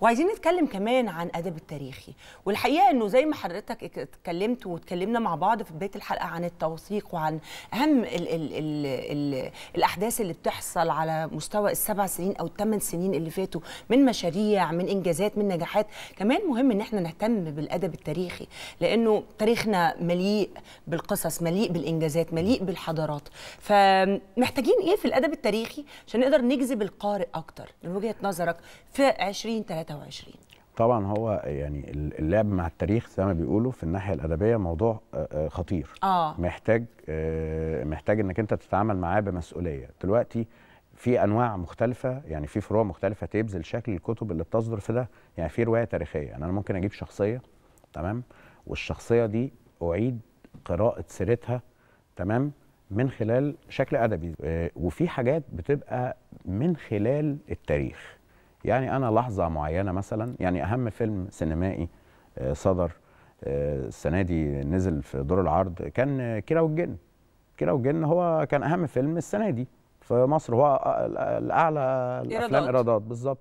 وعايزين نتكلم كمان عن ادب التاريخي والحقيقه انه زي ما حضرتك اتكلمت واتكلمنا مع بعض في بدايه الحلقه عن التوثيق وعن اهم الـ الـ الـ الـ الاحداث اللي بتحصل على مستوى السبع سنين او الثمان سنين اللي فاتوا من مشاريع من انجازات من نجاحات كمان مهم ان احنا نهتم بالادب التاريخي لانه تاريخنا مليء بالقصص مليء بالانجازات مليء بالحضارات فمحتاجين ايه في الادب التاريخي عشان نقدر نجذب القارئ اكتر من وجهه نظرك في 20 2023 طبعا هو يعني اللعب مع التاريخ زي ما بيقولوا في الناحيه الادبيه موضوع آه، آه، خطير آه. محتاج آه، محتاج انك انت تتعامل معاه بمسؤوليه دلوقتي في انواع مختلفه يعني في فروع مختلفه تبذل شكل الكتب اللي بتصدر في ده يعني في روايه تاريخيه يعني انا ممكن اجيب شخصيه تمام والشخصيه دي اعيد قراءه سيرتها تمام من خلال شكل ادبي وفي حاجات بتبقى من خلال التاريخ يعني انا لحظه معينه مثلا يعني اهم فيلم سينمائي آه، صدر آه، السنه دي نزل في دور العرض كان كيرة والجن كيرة والجن هو كان اهم فيلم السنه دي في مصر هو الاعلى الافلام ايرادات بالظبط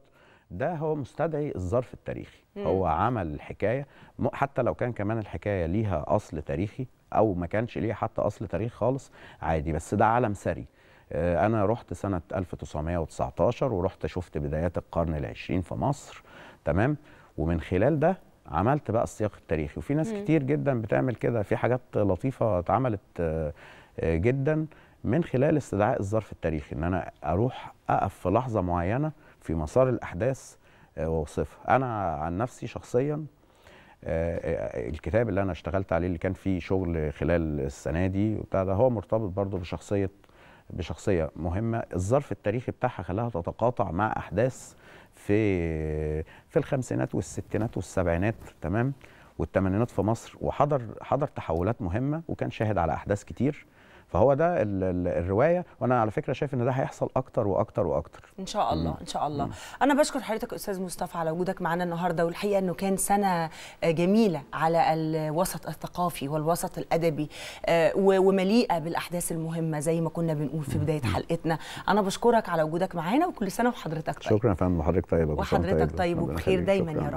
ده هو مستدعي الظرف التاريخي مم. هو عمل الحكايه حتى لو كان كمان الحكايه ليها اصل تاريخي او ما كانش ليها حتى اصل تاريخ خالص عادي بس ده عالم ثري آه، انا رحت سنه 1919 ورحت شفت بدايات القرن العشرين في مصر تمام ومن خلال ده عملت بقى السياق التاريخي وفي ناس مم. كتير جدا بتعمل كده في حاجات لطيفه اتعملت آه، آه، جدا من خلال استدعاء الظرف التاريخي ان انا اروح اقف في لحظه معينه في مسار الاحداث واوصفها انا عن نفسي شخصيا الكتاب اللي انا اشتغلت عليه اللي كان فيه شغل خلال السنه دي وبتاع ده هو مرتبط برضه بشخصيه بشخصيه مهمه الظرف التاريخي بتاعها خلاها تتقاطع مع احداث في في الخمسينات والستينات والسبعينات تمام والثمانينات في مصر وحضر حضر تحولات مهمه وكان شاهد على احداث كتير فهو ده الروايه وانا على فكره شايف ان ده هيحصل اكتر واكتر واكتر ان شاء الله مم. ان شاء الله مم. انا بشكر حضرتك استاذ مصطفى على وجودك معانا النهارده والحقيقه انه كان سنه آه، جميله على الوسط الثقافي والوسط الادبي آه، ومليئه بالاحداث المهمه زي ما كنا بنقول في بدايه حلقتنا انا بشكرك على وجودك معانا وكل سنه وحضرتك طيب شكرا يا فندم وحضرتك طيبه وحضرتك طيب, طيب، وبخير دايما يا رب